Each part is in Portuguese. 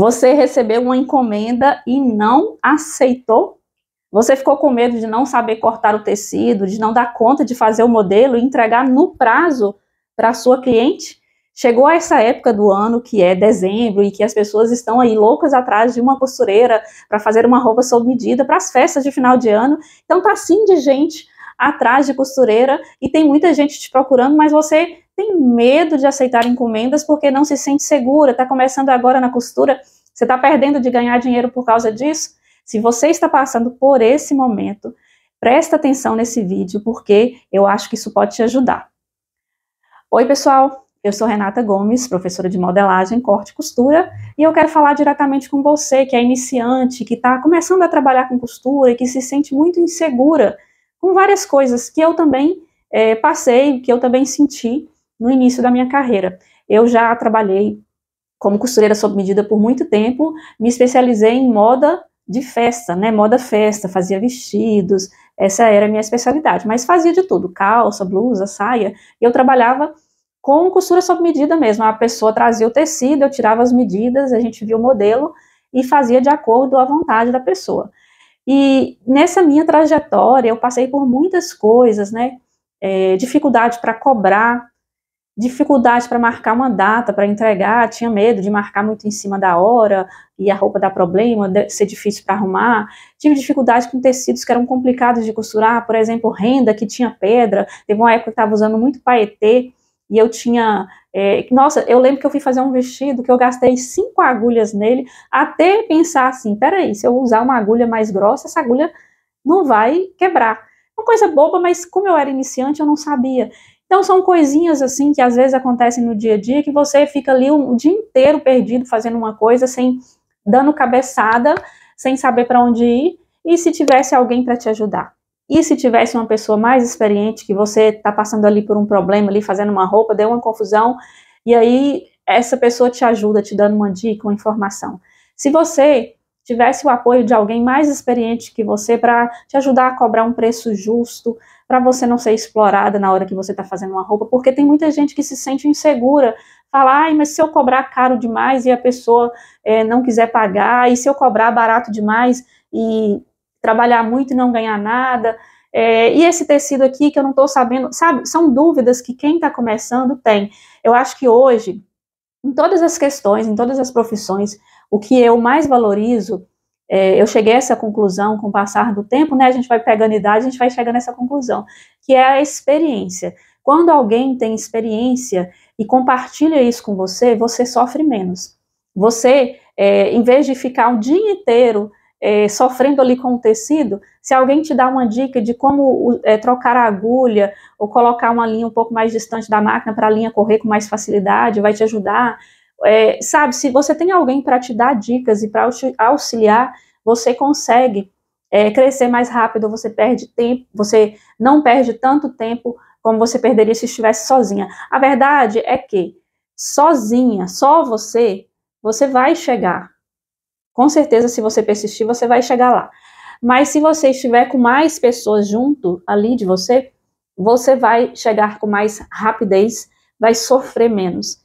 Você recebeu uma encomenda e não aceitou? Você ficou com medo de não saber cortar o tecido, de não dar conta de fazer o modelo e entregar no prazo para a sua cliente? Chegou a essa época do ano, que é dezembro, e que as pessoas estão aí loucas atrás de uma costureira para fazer uma roupa sob medida para as festas de final de ano. Então tá sim de gente atrás de costureira e tem muita gente te procurando, mas você tem medo de aceitar encomendas porque não se sente segura, está começando agora na costura, você está perdendo de ganhar dinheiro por causa disso? Se você está passando por esse momento, presta atenção nesse vídeo, porque eu acho que isso pode te ajudar. Oi, pessoal! Eu sou Renata Gomes, professora de modelagem, corte e costura, e eu quero falar diretamente com você que é iniciante, que está começando a trabalhar com costura e que se sente muito insegura com várias coisas que eu também é, passei, que eu também senti no início da minha carreira. Eu já trabalhei como costureira sob medida por muito tempo, me especializei em moda de festa, né? Moda festa, fazia vestidos, essa era a minha especialidade, mas fazia de tudo, calça, blusa, saia, e eu trabalhava com costura sob medida mesmo. A pessoa trazia o tecido, eu tirava as medidas, a gente via o modelo e fazia de acordo à vontade da pessoa. E nessa minha trajetória, eu passei por muitas coisas, né? É, dificuldade para cobrar, dificuldade para marcar uma data, para entregar, tinha medo de marcar muito em cima da hora e a roupa dar problema, ser difícil para arrumar. Tive dificuldade com tecidos que eram complicados de costurar, por exemplo, renda que tinha pedra. Teve uma época que estava usando muito paetê e eu tinha. É, nossa, eu lembro que eu fui fazer um vestido que eu gastei cinco agulhas nele, até pensar assim: peraí, se eu usar uma agulha mais grossa, essa agulha não vai quebrar. Uma coisa boba, mas como eu era iniciante, eu não sabia. Então são coisinhas assim que às vezes acontecem no dia a dia que você fica ali um, o dia inteiro perdido fazendo uma coisa sem dando cabeçada, sem saber para onde ir, e se tivesse alguém para te ajudar. E se tivesse uma pessoa mais experiente que você está passando ali por um problema, ali fazendo uma roupa, deu uma confusão, e aí essa pessoa te ajuda, te dando uma dica, uma informação. Se você tivesse o apoio de alguém mais experiente que você para te ajudar a cobrar um preço justo, para você não ser explorada na hora que você está fazendo uma roupa, porque tem muita gente que se sente insegura, fala, ai, mas se eu cobrar caro demais e a pessoa é, não quiser pagar, e se eu cobrar barato demais e trabalhar muito e não ganhar nada, é, e esse tecido aqui que eu não estou sabendo, sabe? São dúvidas que quem está começando tem. Eu acho que hoje, em todas as questões, em todas as profissões, o que eu mais valorizo, é, eu cheguei a essa conclusão com o passar do tempo, né? A gente vai pegando idade, a gente vai chegando a essa conclusão, que é a experiência. Quando alguém tem experiência e compartilha isso com você, você sofre menos. Você, é, em vez de ficar o dia inteiro é, sofrendo ali com o tecido, se alguém te dá uma dica de como é, trocar a agulha ou colocar uma linha um pouco mais distante da máquina para a linha correr com mais facilidade, vai te ajudar. É, sabe, se você tem alguém para te dar dicas e para auxiliar, você consegue é, crescer mais rápido, você perde tempo, você não perde tanto tempo como você perderia se estivesse sozinha. A verdade é que sozinha, só você, você vai chegar. Com certeza, se você persistir, você vai chegar lá. Mas se você estiver com mais pessoas junto ali de você, você vai chegar com mais rapidez, vai sofrer menos.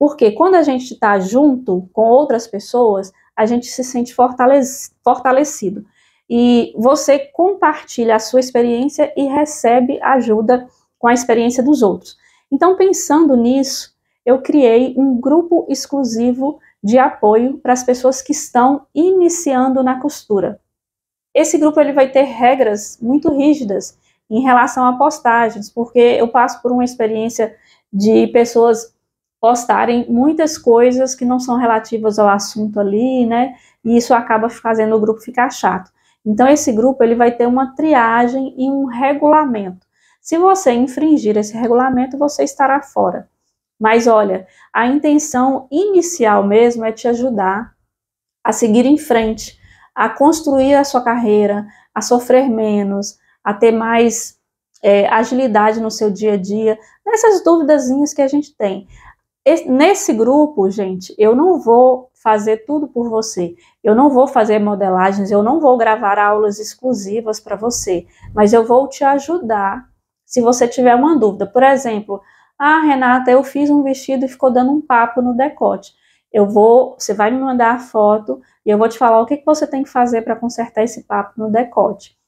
Porque quando a gente está junto com outras pessoas, a gente se sente fortalecido. E você compartilha a sua experiência e recebe ajuda com a experiência dos outros. Então, pensando nisso, eu criei um grupo exclusivo de apoio para as pessoas que estão iniciando na costura. Esse grupo ele vai ter regras muito rígidas em relação a postagens, porque eu passo por uma experiência de pessoas postarem muitas coisas que não são relativas ao assunto ali, né? E isso acaba fazendo o grupo ficar chato. Então esse grupo ele vai ter uma triagem e um regulamento. Se você infringir esse regulamento, você estará fora. Mas olha, a intenção inicial mesmo é te ajudar a seguir em frente, a construir a sua carreira, a sofrer menos, a ter mais é, agilidade no seu dia a dia, nessas duvidazinhas que a gente tem nesse grupo, gente, eu não vou fazer tudo por você. Eu não vou fazer modelagens, eu não vou gravar aulas exclusivas para você, mas eu vou te ajudar se você tiver uma dúvida. Por exemplo, ah, Renata, eu fiz um vestido e ficou dando um papo no decote. Eu vou, você vai me mandar a foto e eu vou te falar o que, que você tem que fazer para consertar esse papo no decote.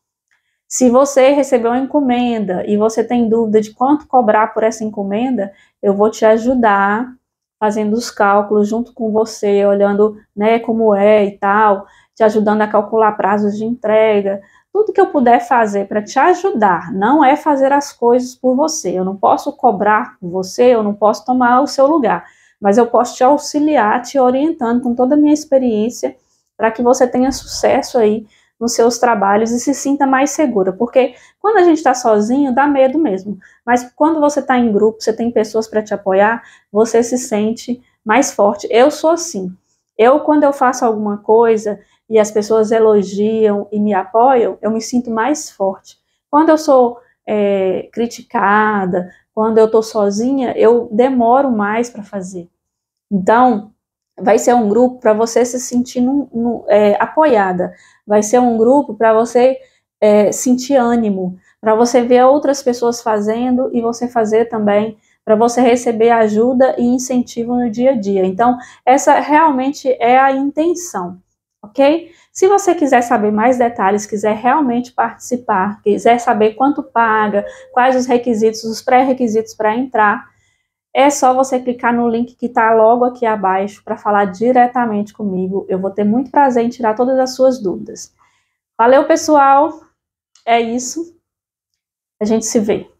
Se você recebeu uma encomenda e você tem dúvida de quanto cobrar por essa encomenda, eu vou te ajudar fazendo os cálculos junto com você, olhando, né, como é e tal, te ajudando a calcular prazos de entrega, tudo que eu puder fazer para te ajudar, não é fazer as coisas por você. Eu não posso cobrar por você, eu não posso tomar o seu lugar, mas eu posso te auxiliar, te orientando com toda a minha experiência para que você tenha sucesso aí nos seus trabalhos e se sinta mais segura, porque quando a gente está sozinho dá medo mesmo, mas quando você está em grupo, você tem pessoas para te apoiar, você se sente mais forte. Eu sou assim. Eu quando eu faço alguma coisa e as pessoas elogiam e me apoiam, eu me sinto mais forte. Quando eu sou é, criticada, quando eu estou sozinha, eu demoro mais para fazer. Então, vai ser um grupo para você se sentir é, apoiada, vai ser um grupo para você é, sentir ânimo, para você ver outras pessoas fazendo e você fazer também, para você receber ajuda e incentivo no dia a dia. Então, essa realmente é a intenção, ok? Se você quiser saber mais detalhes, quiser realmente participar, quiser saber quanto paga, quais os requisitos, os pré-requisitos para entrar, é só você clicar no link que está logo aqui abaixo para falar diretamente comigo. Eu vou ter muito prazer em tirar todas as suas dúvidas. Valeu, pessoal! É isso. A gente se vê.